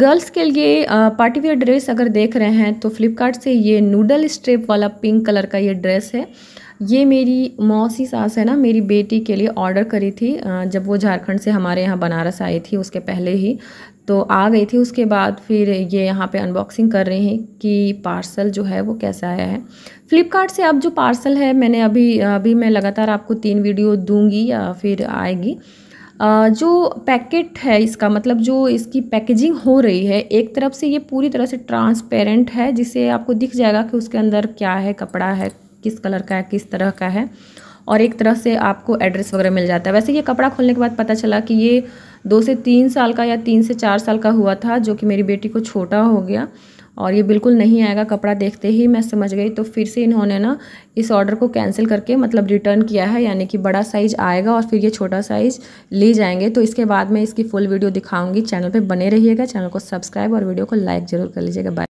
girls के लिए party wear dress अगर देख रहे हैं तो फ्लिपकार्ट से ये नूडल स्ट्रेप वाला पिंक कलर का ये ड्रेस है ये मेरी मौसी सास है ना मेरी बेटी के लिए ऑर्डर करी थी जब वो झारखंड से हमारे यहाँ बनारस आई थी उसके पहले ही तो आ गई थी उसके बाद फिर ये यहाँ पे अनबॉक्सिंग कर रहे हैं कि पार्सल जो है वो कैसा आया है फ़्लिपकार्ट से अब जो पार्सल है मैंने अभी अभी मैं लगातार आपको तीन वीडियो दूंगी या फिर आएगी जो पैकेट है इसका मतलब जो इसकी पैकेजिंग हो रही है एक तरफ से ये पूरी तरह से ट्रांसपेरेंट है जिससे आपको दिख जाएगा कि उसके अंदर क्या है कपड़ा है किस कलर का है किस तरह का है और एक तरह से आपको एड्रेस वगैरह मिल जाता है वैसे ये कपड़ा खोलने के बाद पता चला कि ये दो से तीन साल का या तीन से चार साल का हुआ था जो कि मेरी बेटी को छोटा हो गया और ये बिल्कुल नहीं आएगा कपड़ा देखते ही मैं समझ गई तो फिर से इन्होंने ना इस ऑर्डर को कैंसिल करके मतलब रिटर्न किया है यानी कि बड़ा साइज़ आएगा और फिर ये छोटा साइज़ ले जाएंगे तो इसके बाद मैं इसकी फुल वीडियो दिखाऊंगी चैनल पे बने रहिएगा चैनल को सब्सक्राइब और वीडियो को लाइक ज़रूर कर लीजिएगा बाय